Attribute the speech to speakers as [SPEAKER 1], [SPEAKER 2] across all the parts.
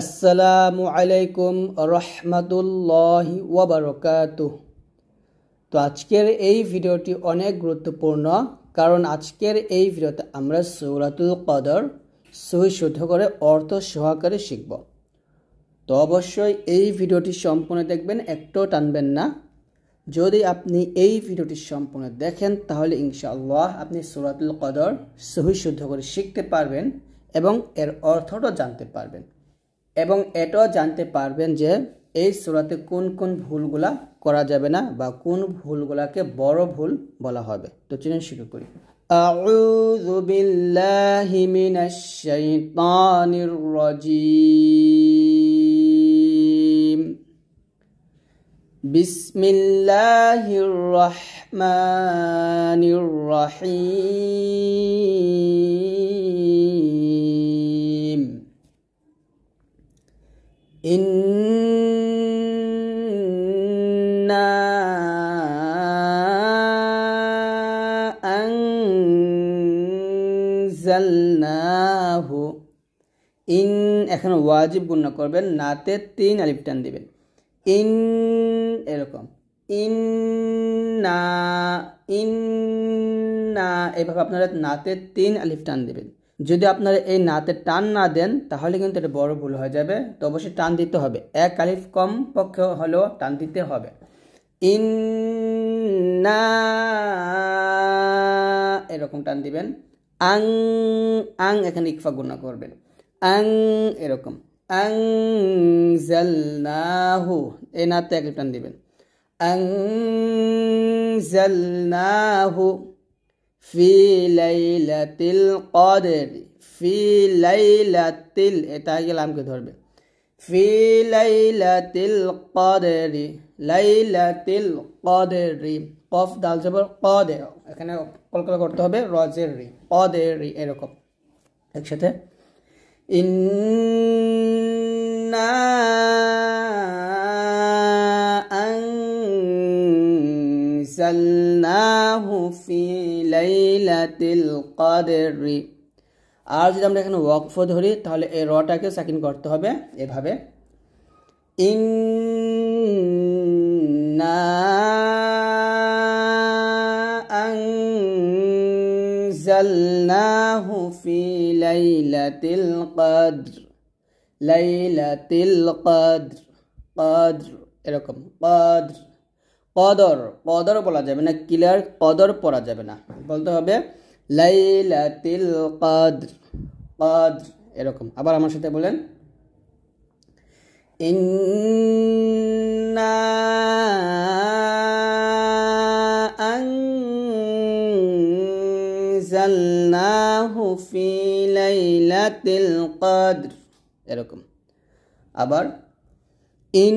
[SPEAKER 1] আসসালামু আলাইকুম রহমতুল্লাহ ওবরকাত তো আজকের এই ভিডিওটি অনেক গুরুত্বপূর্ণ কারণ আজকের এই ভিডিওতে আমরা সৌরাতুল কদর সহি শুদ্ধ করে অর্থ সহকারে শিখব তো অবশ্যই এই ভিডিওটি সম্পূর্ণ দেখবেন একটু টানবেন না যদি আপনি এই ভিডিওটি সম্পূর্ণ দেখেন তাহলে ইনশাআল্লাহ আপনি সৌরাতুল কদর সহি শুদ্ধ করে শিখতে পারবেন এবং এর অর্থটা জানতে পারবেন এবং এটাও জানতে পারবেন যে এই সুরাতে কোন কোন ভুলগুলা করা যাবে না বা কোন ভুলগুলাকে বড় ভুল বলা হবে তো চিনে শুরু করি أعوذ بالله من الشيطان الرجيم بسم الله الرحمن الرحيم إنا আনজালনাহু ইন এখন ওয়াজিব গুণ করবেন নাতে তিন আলিফ টান দিবেন ইন এরকম ইন না ইন না এভাবে আপনারা নাতে তিন আলিফ টান দেবেন যদি আপনারা এই নাতে টান না দেন তাহলে কিন্তু এটা বড় ভুল হয়ে যাবে তো অবশ্যই টান দিতে হবে এক আলিফ কম পক্ষে হলেও টান দিতে হবে না এরকম টান দিবেন আং আং এখানে ইকফা গুণা করবেন আং এরকম আং নাহু এই নাতে এক টান দিবেন আং নাহু ফি লাইলাতিল কদর ফি লাইলাতিল এটা লামকে ধরবে ফি লাইলাতিল কদরি লাইলাতিল কদরি কফ দাল জবর কদে এখানে কলকাতা করতে হবে রজের রি কদের এরকম একসাথে ইন্না আর যদি আমরা এখানে ওয়াকফ ধরি তাহলে এই রটাকে সাকিন করতে হবে এভাবে আনজালনাহু ফি লাইলাতিল কদর লাইলাতিল কদর কদর এরকম কদর কদর কদর বলা যাবে না কিলার কদর পড়া যাবে না বলতে হবে লাইলাতিল কদর কদর এরকম আবার আমার সাথে বলেন ইন্না আনজালনাহু ফি লাইলাতিল কদর এরকম আবার ইন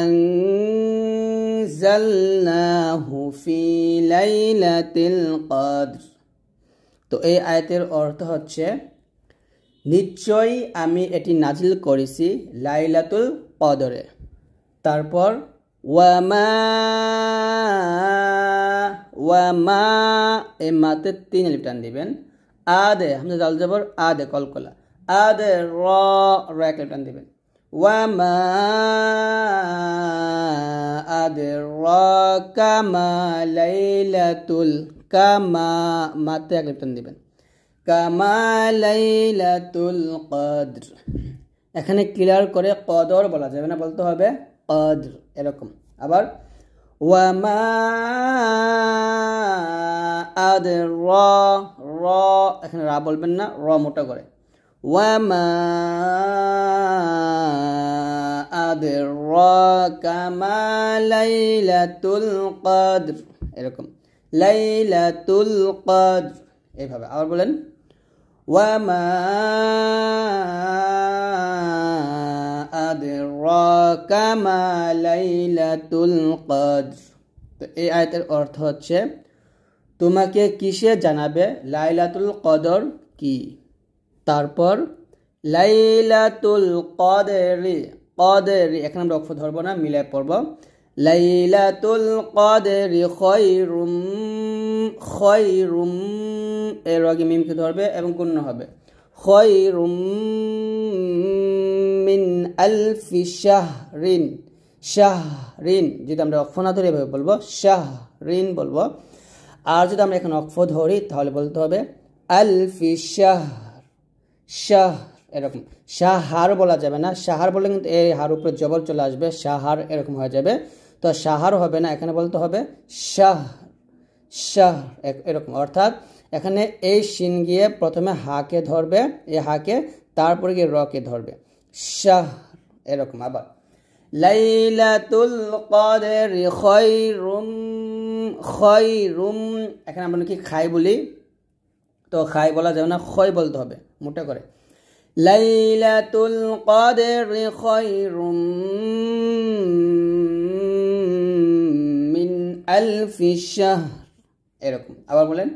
[SPEAKER 1] আনজালনাহু ফি লাইলাতিল কদর তো এই আয়াতের অর্থ হচ্ছে নিশ্চয়ই আমি এটি নাজিল করেছি লাইলাতুল কদরে তারপর ওয়ামা ওয়ামা এ মাতে তিন লিপটান দিবেন আদে হামজা জাল আদে কলকলা আদ র র একটা টান দেবেন ওয়ামা আদ র কামা লাইলাতুল কামা মাতে একটা টান দেবেন কামা লাইলাতুল কদ্র এখানে ক্লিয়ার করে কদর বলা যাবে না বলতে হবে কদ্র এরকম আবার ওয়ামা আদ র র এখানে রা বলবেন না র মোটা করে وما أدراك ما ليلة القدر এরকম লাইলাতুল কদর এইভাবে আবার বলেন ওয়ামা আদরাকা মা লাইলাতুল কদর তো এই আয়াতের অর্থ হচ্ছে তোমাকে কিসে জানাবে লাইলাতুল কদর কি তারপর লাইলাতুল কদরি কদরি এখন আমরা অক্ষ ধরবো না মিলায় পড়ব লাইলাতুল কদরি খয়রুম খয়রুম এর আগে মিমকে ধরবে এবং গুণ্য হবে খয়রুম মিন আলফি শাহরিন শাহরিন যদি আমরা অক্ষ না ধরে এভাবে বলবো শাহরিন বলবো আর যদি আমরা এখানে অক্ষ ধরি তাহলে বলতে হবে আলফি শাহ শাহ এরকম শাহার বলা যাবে না শাহার বলে কিন্তু এই হার উপরে জবর চলে আসবে শাহার এরকম হয়ে যাবে তো শাহার হবে না এখানে বলতে হবে শাহ শাহ এরকম অর্থাৎ এখানে এই শিন গিয়ে প্রথমে হাকে ধরবে এই হাকে তারপরে গিয়ে রকে ধরবে শাহ এরকম আবার লাইলাতুল রুম খয়রুম রুম এখানে আমরা কি খাই বলি তো খাই বলা যাবে না ক্ষয় বলতে হবে মোটা করে লাইলাতুল কদের খয়রুম মিন আলফি শাহর এরকম আবার বলেন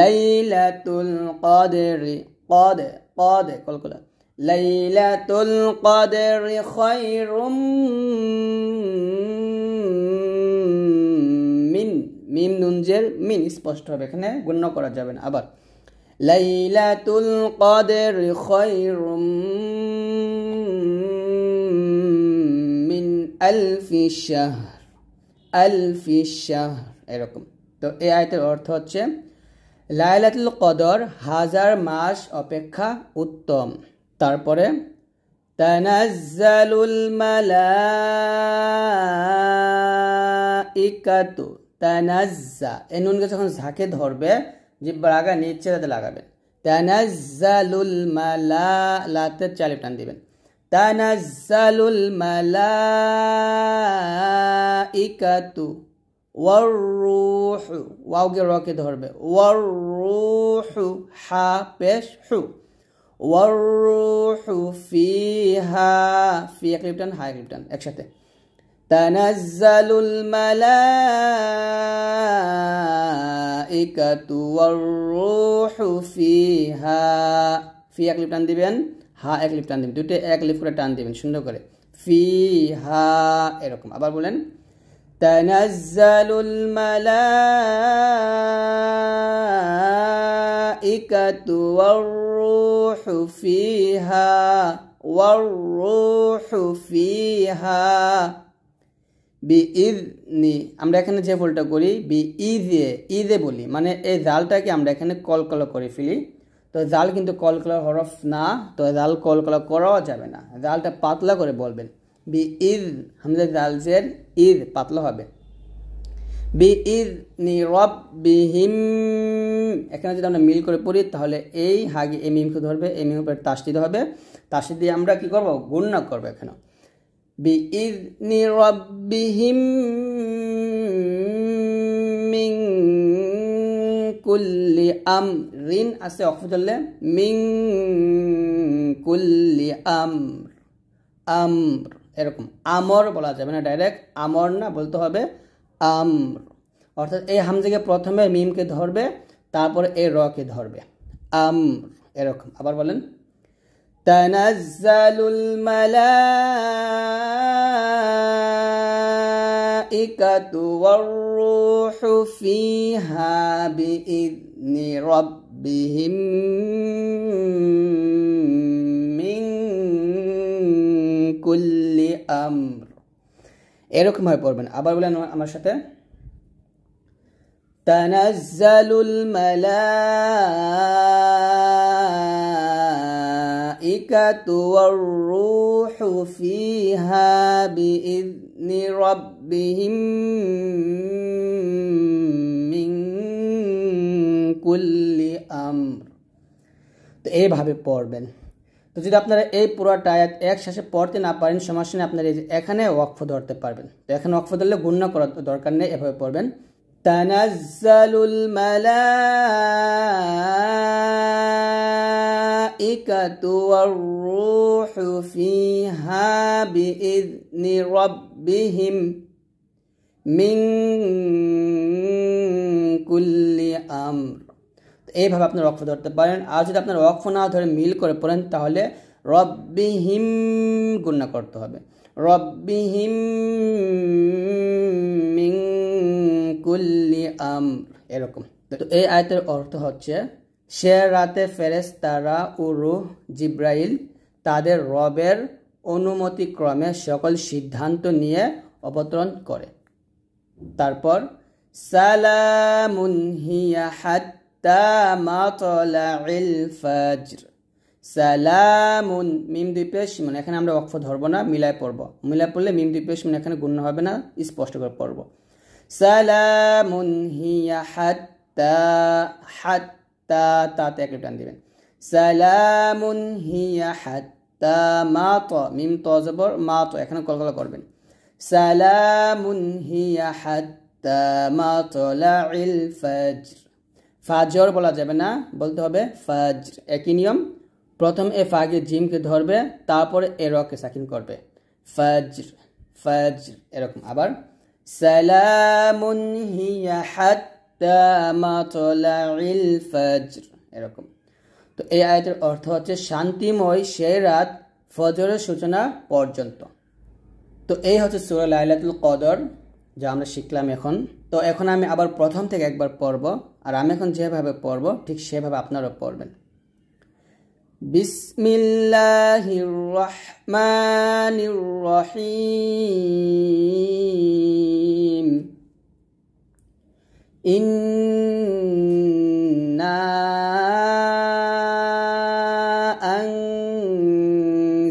[SPEAKER 1] লাইলাতুল কদের কদ কদ কলকলা লাইলাতুল কদের খয়রুম মিম নুনজের মিন স্পষ্ট হবে এখানে গণ্য করা যাবে না আবার লাইলাতুল কদের খয়রুম মিন আলফি শাহর আলফি শাহর এরকম তো এই আয়তের অর্থ হচ্ছে লাইলাতুল কদর হাজার মাস অপেক্ষা উত্তম তারপরে তানাজ্জালুল মালাইকাতু তানাজ্জা এ নুনকে যখন ঝাঁকে ধরবে জিব্বার আগা নিচে তাতে লাগাবেন তানাজ্জালুল মালা লাতে চালিপ টান দিবেন তানাজ্জালুল মালা ইকাতু ওয়ারুহু ওয়াওকে রকে ধরবে ওয়ারুহু হা পেশ হু ওয়ারুহু ফিহা ফি ক্লিপটান হাই ক্লিপটান একসাথে تنزل الملائكة والروح فيها ফি এক লিপ টান দিবেন হা এক লিপ টান দিবেন দুটো এক লিপ করে টান দিবেন সুন্দর করে ফি হা এরকম আবার বলেন تنزل الملائكة والروح فيها والروح فيها বি ঈদ নি আমরা এখানে যে ভুলটা করি বি ইদে ঈদে বলি মানে এই জালটাকে আমরা এখানে কল করে ফেলি তো জাল কিন্তু কলকলা হরফ না তো জাল কলকলা করাও যাবে না জালটা পাতলা করে বলবেন বি ঈদ হামজা জাল জের ঈদ পাতলা হবে বি ঈদ নি রব বিহিম এখানে যদি আমরা মিল করে পড়ি তাহলে এই হাগি এই মিমকে ধরবে এই মিমের উপরে হবে তাস্তি দিয়ে আমরা কি করব গুণনা করবো এখানে بإذن ربهم من كل أمر আছে অক্ষর চললে মিং কুল্লি আমর আমর এরকম আমর বলা যাবে না ডাইরেক্ট আমর না বলতে হবে আম্র অর্থাৎ এই হামজাকে প্রথমে মিমকে ধরবে তারপর এই রকে ধরবে আম এরকম আবার বলেন تنزل الملائكة والروح فيها بإذن ربهم من كل أمر এরকম হয়ে পড়বেন আবার বলেন আমার সাথে تنزل الملائكة الملائكة والروح فيها بإذن ربهم من كل أمر তো এইভাবে পড়বেন তো যদি আপনারা এই পুরোটা আয়াত এক শেষে পড়তে না পারেন সমাজ নেই আপনারা এই যে এখানে ওয়াকফ ধরতে পারবেন তো এখানে ওয়াকফ ধরলে গুণ্য করার দরকার নেই এভাবে পড়বেন তানাজ্জালুল মালা الملائكة والروح فيها بإذن ربهم من كل أمر এইভাবে আপনি রক্ষ ধরতে পারেন আর যদি আপনার রক্ষ না ধরে মিল করে পড়েন তাহলে রব্বিহিম গুণা করতে হবে রব্বিহিম মিং কুল্লি আম এরকম তো এই আয়তের অর্থ হচ্ছে সে রাতে ফেরেস্তারা ও রুহ জিব্রাইল তাদের রবের অনুমতিক্রমে সকল সিদ্ধান্ত নিয়ে অবতরণ করে তারপর সালামুন হিয়া হাত্তা মাতলাইল ফাজর সালামুন মিম দুই পেশ মানে এখানে আমরা অক্ষ ধরবো না মিলায় পড়ব মিলায় পড়লে মিম দুই পেশ মানে এখানে গুণ হবে না স্পষ্ট করে পড়ব সালামুন হিয়া হাত্তা হাত তা তাতে এক টান দিবেন সালামুন হিয়া হাত্তা মা তো মিম তজবর জবর মা ত এখানে কলকলা করবেন সালামুন হিয়া হাত্তা মা তলাইল ফজর ফাজর বলা যাবে না বলতে হবে ফাজর একই নিয়ম প্রথম এ ফাগে জিমকে ধরবে তারপর এ রকে সাকিন করবে ফজর ফজর এরকম আবার সালামুন হিয়া হাত ফজর এরকম তো এই আয়াতের অর্থ হচ্ছে শান্তিময় সেই রাত ফজরের সূচনা পর্যন্ত তো এই হচ্ছে সুরা লাইলাতুল কদর যা আমরা শিখলাম এখন তো এখন আমি আবার প্রথম থেকে একবার পড়ব আর আমি এখন যেভাবে পড়ব ঠিক সেভাবে আপনারা পড়বেন বিসমিল্লাহির রহমানির রহিম إنا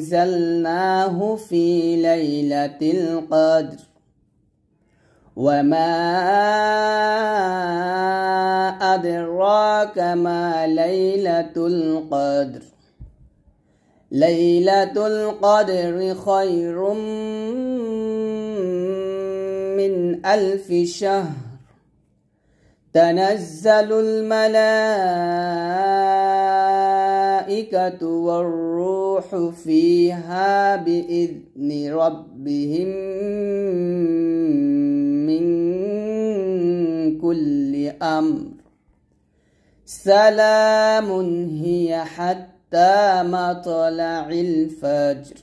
[SPEAKER 1] أنزلناه في ليلة القدر وما أدراك ما ليلة القدر ليلة القدر خير من ألف شهر تنزل الملائكة والروح فيها بإذن ربهم من كل أمر سلام هي حتى مطلع الفجر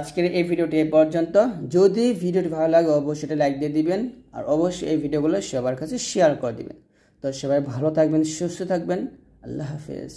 [SPEAKER 1] আজকের এই ভিডিওটি এ পর্যন্ত যদি ভিডিওটি ভালো লাগে অবশ্যই লাইক দিয়ে দিবেন আর অবশ্যই এই ভিডিওগুলো সবার কাছে শেয়ার করে দিবেন তো সবাই ভালো থাকবেন সুস্থ থাকবেন আল্লাহ হাফেজ